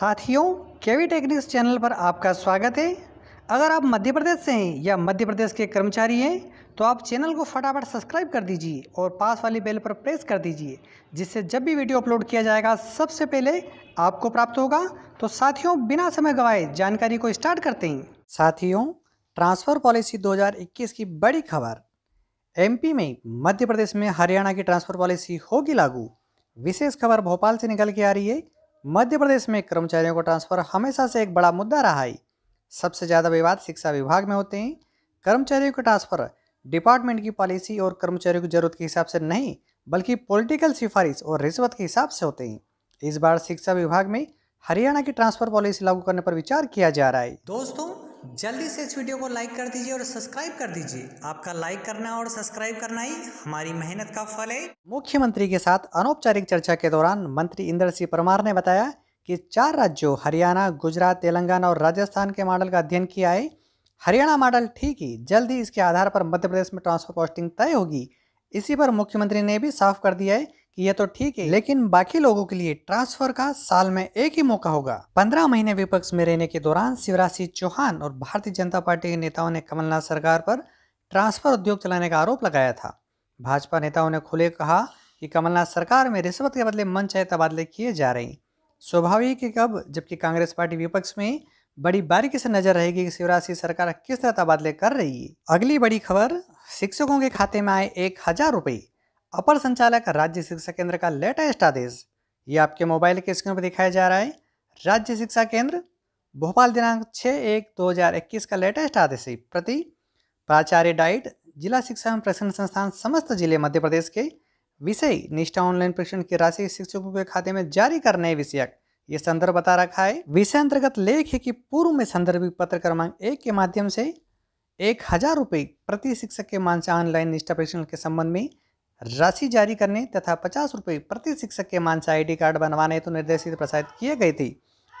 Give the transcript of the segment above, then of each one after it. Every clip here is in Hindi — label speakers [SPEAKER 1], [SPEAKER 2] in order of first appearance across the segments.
[SPEAKER 1] साथियों केवी टेक्निक्स चैनल पर आपका स्वागत है अगर आप मध्य प्रदेश से हैं या मध्य प्रदेश के कर्मचारी हैं तो आप चैनल को फटाफट सब्सक्राइब कर दीजिए और पास वाली बेल पर प्रेस कर दीजिए जिससे जब भी वीडियो अपलोड किया जाएगा सबसे पहले आपको प्राप्त होगा तो साथियों बिना समय गवाए जानकारी को स्टार्ट करते हैं साथियों ट्रांसफ़र पॉलिसी 2021 की बड़ी खबर एमपी में मध्य प्रदेश में हरियाणा की ट्रांसफ़र पॉलिसी होगी लागू विशेष खबर भोपाल से निकल के आ रही है मध्य प्रदेश में कर्मचारियों का ट्रांसफर हमेशा से एक बड़ा मुद्दा रहा है सबसे ज़्यादा विवाद शिक्षा विभाग में होते हैं कर्मचारियों के ट्रांसफर डिपार्टमेंट की पॉलिसी और कर्मचारियों की जरूरत के हिसाब से नहीं बल्कि पॉलिटिकल सिफारिश और रिश्वत के हिसाब से होते हैं इस बार शिक्षा विभाग में हरियाणा की ट्रांसफर पॉलिसी लागू करने पर विचार किया जा रहा है दोस्तों जल्दी से इस वीडियो को लाइक कर दीजिए और सब्सक्राइब कर दीजिए आपका लाइक करना और सब्सक्राइब करना ही हमारी मेहनत का फल है मुख्यमंत्री के साथ अनौपचारिक चर्चा के दौरान मंत्री इंद्र सिंह परमार ने बताया कि चार राज्यों हरियाणा गुजरात तेलंगाना और राजस्थान के मॉडल का अध्ययन किया है हरियाणा मॉडल ठीक ही जल्द ही इसके आधार पर मध्य प्रदेश में ट्रांसफर पोस्टिंग तय होगी इसी पर मुख्यमंत्री ने भी साफ कर दिया है ये तो ठीक है लेकिन बाकी लोगों के लिए ट्रांसफर का साल में एक ही मौका होगा पंद्रह महीने विपक्ष में रहने के दौरान शिवराज सिंह चौहान और भारतीय जनता पार्टी के नेताओं ने कमलनाथ सरकार पर ट्रांसफर उद्योग चलाने का आरोप लगाया था भाजपा नेताओं ने खुले कहा कि कमलनाथ सरकार में रिश्वत के बदले मन चाहे तबादले किए जा रहे हैं स्वाभाविक है कब जबकि कांग्रेस पार्टी विपक्ष में बड़ी बारीकी से नजर रहेगी कि शिवराज सिंह सरकार किस तरह तबादले कर रही है अगली बड़ी खबर शिक्षकों के खाते में आए एक हजार रुपये अपर संचालक राज्य शिक्षा केंद्र का लेटेस्ट आदेश ये आपके मोबाइल के स्क्रीन पर दिखाया जा रहा है राज्य शिक्षा केंद्र भोपाल दिनांक छः एक दो हज़ार इक्कीस का लेटेस्ट आदेश है प्रति प्राचार्य डाइट जिला शिक्षा एवं प्रशिक्षण संस्थान समस्त जिले मध्य प्रदेश के विषय निष्ठा ऑनलाइन प्रशिक्षण की राशि शिक्षकों के खाते में जारी करने विषयक ये संदर्भ बता रखा है विषय अंतर्गत लेख है कि पूर्व में संदर्भित पत्र क्रमांक एक के माध्यम से एक हजार रुपये प्रति शिक्षक के मानस ऑनलाइन निष्ठा परीक्षण के संबंध में राशि जारी करने तथा पचास रुपये प्रति शिक्षक के मान से आई कार्ड बनवाने हेतु तो निर्देशित प्रसारित किए गए थे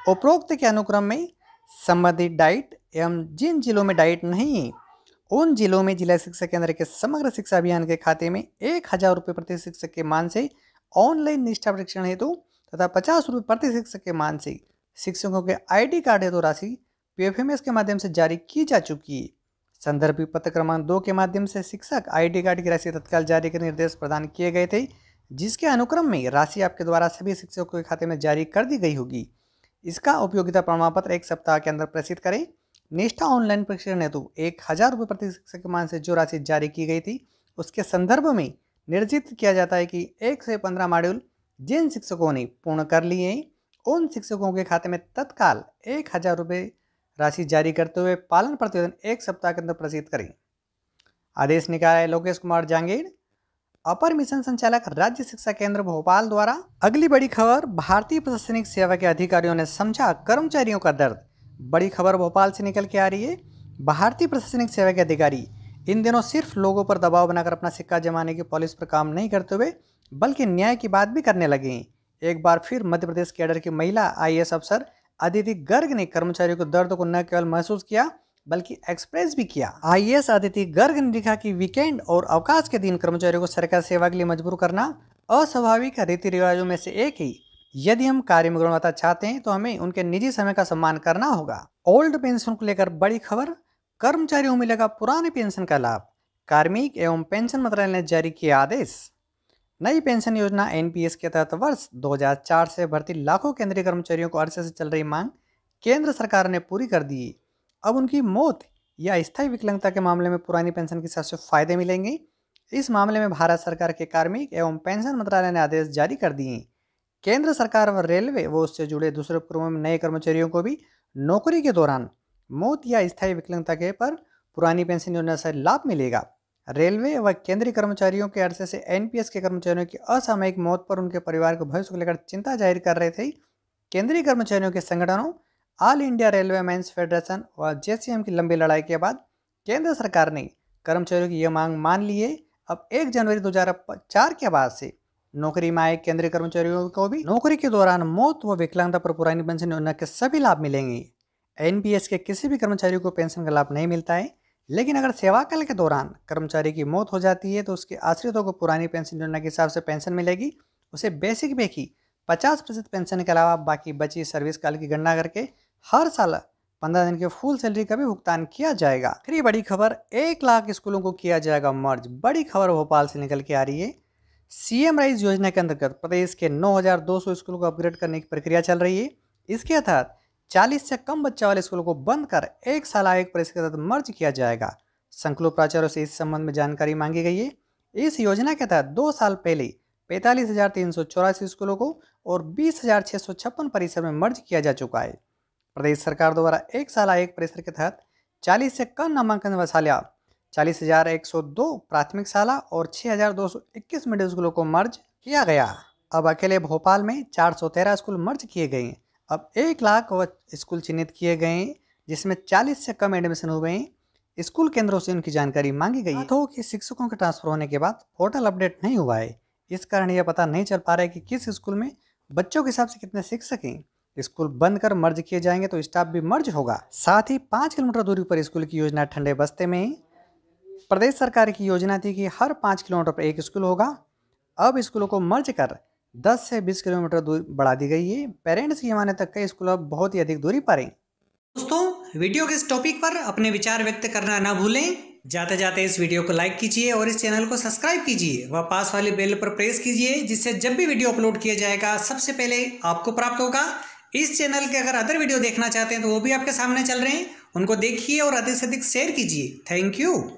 [SPEAKER 1] उपरोक्त के अनुक्रम में संबंधित डाइट एवं जिन जिलों में डाइट नहीं है उन जिलों में जिला शिक्षा केंद्र के समग्र शिक्षा अभियान के खाते में एक हज़ार रुपये प्रति शिक्षक के मान से ऑनलाइन निष्ठा परीक्षण हेतु तथा पचास रुपये प्रति शिक्षक के मान से शिक्षकों के आईडी कार्ड हेतु राशि पी के माध्यम से जारी की जा चुकी है संदर्भ पत्र क्रमांक दो के माध्यम से शिक्षक आईडी कार्ड की राशि तत्काल जारी के निर्देश प्रदान किए गए थे जिसके अनुक्रम में राशि आपके द्वारा सभी शिक्षकों के खाते में जारी कर दी गई होगी इसका उपयोगिता प्रमाण पत्र एक सप्ताह के अंदर प्रेषित करें निष्ठा ऑनलाइन प्रशिक्षण हेतु तो एक हज़ार रुपये प्रति शिक्षक के मान से जो राशि जारी की गई थी उसके संदर्भ में निर्जित किया जाता है कि एक से पंद्रह मॉड्यूल जिन शिक्षकों ने पूर्ण कर लिए उन शिक्षकों के खाते में तत्काल एक हज़ार रुपये राशि जारी करते हुए पालन प्रतिवेदन एक सप्ताह के अंदर प्रसिद्ध करें आदेश निकाय लोकेश कुमार जांगीर अपर मिशन संचालक राज्य शिक्षा केंद्र भोपाल द्वारा अगली बड़ी खबर भारतीय प्रशासनिक सेवा के अधिकारियों ने समझा कर्मचारियों का दर्द बड़ी खबर भोपाल से निकल के आ रही है भारतीय प्रशासनिक सेवा के अधिकारी इन दिनों सिर्फ लोगों पर दबाव बनाकर अपना सिक्का जमाने की पॉलिसी पर काम नहीं करते हुए बल्कि न्याय की बात भी करने लगे एक बार फिर मध्य प्रदेश कैडर की महिला आई अफसर अदिति गर्ग ने कर्मचारियों को दर्द को न केवल महसूस किया बल्कि एक्सप्रेस भी किया आईएएस अदिति गर्ग ने लिखा कि वीकेंड और अवकाश के दिन कर्मचारियों को सरकार सेवा के लिए मजबूर करना अस्वाभाविक रीति रिवाजों में से एक ही यदि हम कार्य में गुणवत्ता चाहते हैं तो हमें उनके निजी समय का सम्मान करना होगा ओल्ड पेंशन को लेकर बड़ी खबर कर्मचारियों मिलेगा पुराने पेंशन का लाभ कार्मिक एवं पेंशन मंत्रालय ने जारी किया आदेश नई पेंशन योजना एनपीएस के तहत वर्ष 2004 से भर्ती लाखों केंद्रीय कर्मचारियों को अरसे से चल रही मांग केंद्र सरकार ने पूरी कर दी अब उनकी मौत या स्थायी विकलांगता के मामले में पुरानी पेंशन के से फायदे मिलेंगे इस मामले में भारत सरकार के कार्मिक एवं पेंशन मंत्रालय ने आदेश जारी कर दिए केंद्र सरकार व रेलवे व उससे जुड़े दूसरे पूर्वों में नए कर्मचारियों को भी नौकरी के दौरान मौत या स्थायी विकलांगता के पर पुरानी पेंशन योजना से लाभ मिलेगा रेलवे व केंद्रीय कर्मचारियों के अरसे से एनपीएस के कर्मचारियों की असामयिक मौत पर उनके परिवार के भविष्य को लेकर चिंता जाहिर कर रहे थे केंद्रीय कर्मचारियों के संगठनों all India railway men's federation व जेसीएम की लंबी लड़ाई के बाद केंद्र सरकार ने कर्मचारियों की यह मांग मान ली है अब एक जनवरी दो के बाद से नौकरी में आए केंद्रीय कर्मचारियों को भी नौकरी के दौरान मौत व विकलांगता पर पुरानी पेंशन योजना के सभी लाभ मिलेंगे एनपीएस के किसी भी कर्मचारी को पेंशन का लाभ नहीं मिलता है लेकिन अगर सेवाकाल के दौरान कर्मचारी की मौत हो जाती है तो उसके आश्रितों को पुरानी पेंशन योजना के हिसाब से पेंशन मिलेगी उसे बेसिक पे की पचास प्रतिशत पेंशन के अलावा बाकी बची सर्विस काल की गणना करके हर साल पंद्रह दिन के फुल सैलरी का भी भुगतान किया जाएगा फिर बड़ी खबर एक लाख स्कूलों को किया जाएगा मर्ज बड़ी खबर भोपाल से निकल के आ रही है सीएम राइज योजना के अंतर्गत प्रदेश के 9,200 स्कूलों को अपग्रेड करने की प्रक्रिया चल रही है इसके अर्थात चालीस से कम बच्चे वाले स्कूलों को बंद कर एक साल एक परिषद के तहत मर्ज किया जाएगा संकुल प्राचार्यों से इस संबंध में जानकारी मांगी गई है इस योजना के तहत दो साल पहले पैंतालीस हजार तीन सौ चौरासी स्कूलों को और बीस हजार छह सौ छप्पन परिसर में मर्ज किया जा चुका है प्रदेश सरकार द्वारा एक साल एक परिसर के तहत चालीस से कम नामांकन वसालिया चालीस हजार एक सौ दो प्राथमिक शाला और छह हजार दो सौ इक्कीस मिडिल स्कूलों को मर्ज किया गया अब अकेले भोपाल में चार सौ तेरह स्कूल मर्ज किए गए हैं अब एक लाख स्कूल चिन्हित किए गए जिसमें 40 से कम एडमिशन हो गए स्कूल केंद्रों से उनकी जानकारी मांगी गई तो कि शिक्षकों के ट्रांसफर होने के बाद पोर्टल अपडेट नहीं हुआ है इस कारण यह पता नहीं चल पा रहा है कि किस स्कूल में बच्चों के हिसाब से कितने शिक्षक हैं स्कूल बंद कर मर्ज किए जाएंगे तो स्टाफ भी मर्ज होगा साथ ही पाँच किलोमीटर दूरी पर स्कूल की योजना ठंडे बस्ते में प्रदेश सरकार की योजना थी कि हर पाँच किलोमीटर पर एक स्कूल होगा अब स्कूलों को मर्ज कर दस से बीस किलोमीटर दूर बढ़ा दी गई है पेरेंट्स की माने तक के स्कूल अब बहुत ही अधिक दूरी पर हैं दोस्तों वीडियो के इस टॉपिक पर अपने विचार व्यक्त करना ना भूलें जाते जाते इस वीडियो को लाइक कीजिए और इस चैनल को सब्सक्राइब कीजिए व पास वाले बेल पर प्रेस कीजिए जिससे जब भी वीडियो अपलोड किया जाएगा सबसे पहले आपको प्राप्त होगा इस चैनल के अगर अदर वीडियो देखना चाहते हैं तो वो भी आपके सामने चल रहे हैं उनको देखिए और अधिक से अधिक शेयर कीजिए थैंक यू